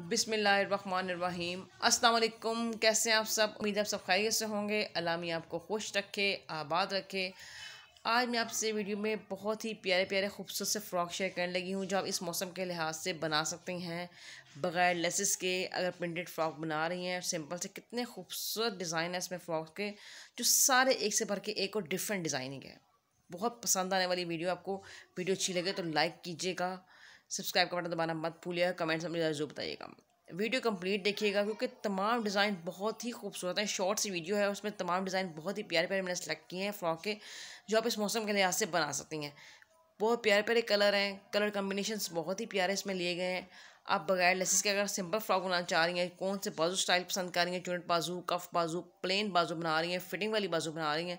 बिसमीम अस्सलाम कैसे हैं आप सब उम्मीद आप सब खैरियत से होंगे अलामी आपको खुश रखे आबाद रखे आज मैं आपसे वीडियो में बहुत ही प्यारे प्यारे खूबसूरत से फ़्रॉक शेयर करने लगी हूँ जो आप इस मौसम के लिहाज से बना सकते हैं बग़ैर लेसिस के अगर प्रिंटेड फ़्रॉक बना रही हैं सिंपल से कितने खूबसूरत डिज़ाइन है इसमें फ़्रॉक के जो सारे एक से भर के एक और डिफरेंट डिज़ाइनिंग है बहुत पसंद आने वाली वीडियो आपको वीडियो अच्छी लगे तो लाइक कीजिएगा सब्सक्राइब का बटन दबाना मत भूलिएगा कमेंट्स में जरूर बताइएगा वीडियो कंप्लीट देखिएगा क्योंकि तमाम डिज़ाइन बहुत ही खूबसूरत है शॉर्ट सी वीडियो है उसमें तमाम डिज़ाइन बहुत ही प्यारे प्यारे मैंने सेलेक्ट किए हैं फ्रॉक के जो आप इस मौसम के लिहाज से बना सकती हैं बहुत प्यारे प्यारे कलर हैं कलर कम्बिनेशन बहुत ही प्यारे इसमें लिए गए हैं आप बगैर लेसेस के अगर सिंपल फ्रॉक बनाना चाह रही हैं कौन से बाजू स्टाइल पसंद कर रही हैं चुनट बाजू कफ बाजू प्लेन बाजू बना रही हैं फिटिंग वाली बाजू बना रही हैं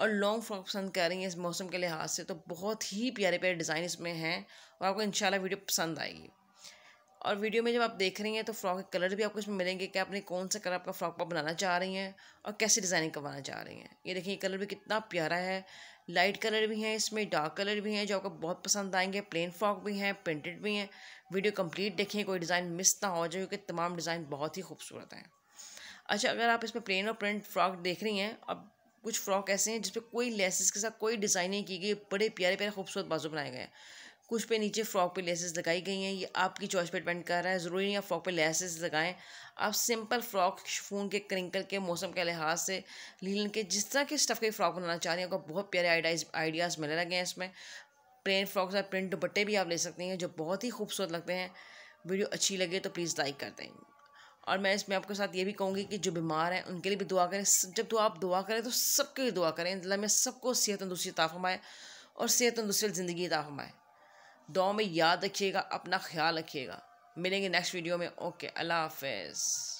और लॉन्ग फ्रॉक पसंद कर रही हैं इस मौसम के लिहाज से तो बहुत ही प्यारे प्यारे डिज़ाइन इसमें हैं और आपको इंशाल्लाह वीडियो पसंद आएगी और वीडियो में जब आप देख रही हैं तो फ्रॉक के कलर भी आपको इसमें मिलेंगे कि आपने कौन सा कलर आपका फ्रॉक पर बनाना चाह रही हैं और कैसे डिज़ाइनिंग करवाना चाह रही हैं ये देखिए कलर भी कितना प्यारा है लाइट कलर भी हैं इसमें डार्क कलर भी हैं जो आपको बहुत पसंद आएंगे प्लेन फ्रॉक भी हैं प्रिंटेड भी हैं वीडियो कंप्लीट देखें कोई डिज़ाइन मिस ना हो जाए क्योंकि तमाम डिज़ाइन बहुत ही खूबसूरत हैं अच्छा अगर आप इसमें प्लेन और प्रिंट फ्रॉक देख रही हैं अब कुछ फ्रॉक ऐसे हैं जिसपे कोई लेसेस के साथ कोई डिज़ाइन नहीं की गई बड़े प्यारे प्यारे खूबसूरत बाजू बनाए गए हैं कुछ पे नीचे फ्रॉक पे लेसेस लगाई गई हैं ये आपकी चॉइस पे डिपेंड कर रहा है ज़रूरी नहीं आप फ्रॉक पे लेसेस लगाएं आप सिंपल फ्रॉक फोन के क्रिंकल के मौसम के लिहाज से लीलन के जिस तरह के स्टफ़ के फ्रॉक बनाना चाह रहे हैं आपको बहुत प्यारे आइडियाज आइडियाज़ मिलने लगे हैं इसमें प्लेन फ्रॉक या प्रिंट दुपट्टे भी आप ले सकते हैं जो बहुत ही खूबसूरत लगते हैं वीडियो अच्छी लगे तो प्लीज़ लाइक कर देंगे और मैं इसमें आपके साथ ये भी कहूँगी कि जो बीमार हैं उनके लिए भी दुआ करें जब तो आप दुआ करें तो सबके लिए दुआ करें अल्लाह में सबको सेहत तंदुरुस्ती ताफ़माए और सेहत तंदुरुस्ती ज़िंदगी ताफ़माए दुआ में याद रखिएगा अपना ख्याल रखिएगा मिलेंगे नेक्स्ट वीडियो में ओके अल्लाह हाफ